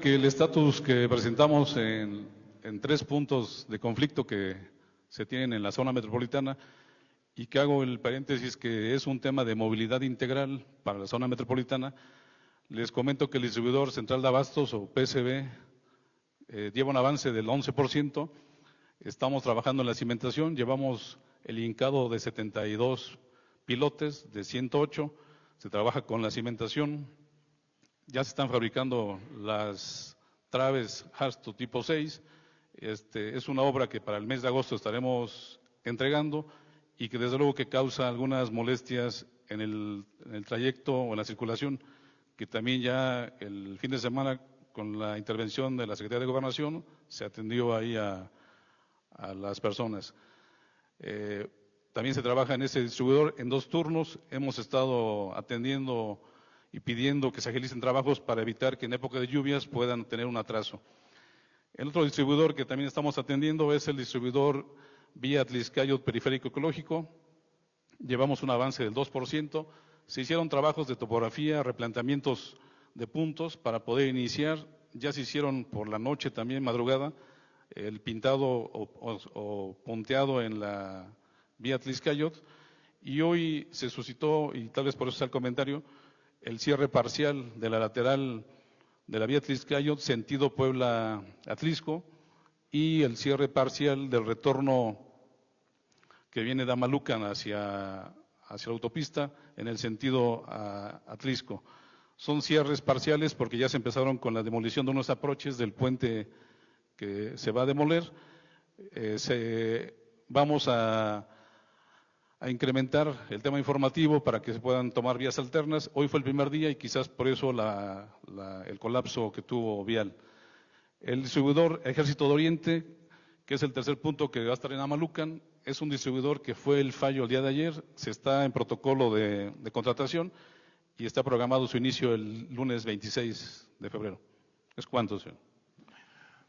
que el estatus que presentamos en, tres puntos de conflicto que se tienen en la zona metropolitana y que hago el paréntesis que es un tema de movilidad integral para la zona metropolitana, les comento que el distribuidor central de abastos o PCB eh, lleva un avance del 11%, estamos trabajando en la cimentación, llevamos el hincado de 72 pilotes, de 108, se trabaja con la cimentación, ya se están fabricando las traves Hasto tipo 6. Este, es una obra que para el mes de agosto estaremos entregando y que desde luego que causa algunas molestias en el, trayecto o en la circulación, que también ya el fin de semana con la intervención de la Secretaría de Gobernación se atendió ahí a, las personas. Eh, también se trabaja en ese distribuidor en dos turnos. Hemos estado atendiendo y pidiendo que se agilicen trabajos para evitar que en época de lluvias puedan tener un atraso. El otro distribuidor que también estamos atendiendo es el distribuidor vía Tliscayot Periférico Ecológico. Llevamos un avance del 2%. Se hicieron trabajos de topografía, replanteamientos de puntos para poder iniciar. Ya se hicieron por la noche también, madrugada, el pintado o, o, ponteado en la vía Tliscayot, Y hoy se suscitó, y tal vez por eso está el comentario, el cierre parcial de la lateral de la vía Tliscayo, sentido Puebla-Atlisco, y el cierre parcial del retorno que viene de Amalucan hacia, hacia la autopista en el sentido a Atlisco. Son cierres parciales porque ya se empezaron con la demolición de unos aproches del puente que se va a demoler. Eh, se, vamos a a incrementar el tema informativo para que se puedan tomar vías alternas. Hoy fue el primer día y quizás por eso el colapso que tuvo Vial. El distribuidor Ejército de Oriente, que es el tercer punto que va a estar en Amalucan, es un distribuidor que fue el fallo el día de ayer, se está en protocolo de, contratación y está programado su inicio el lunes 26 de febrero. ¿Es cuánto, señor?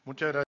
Muchas gracias.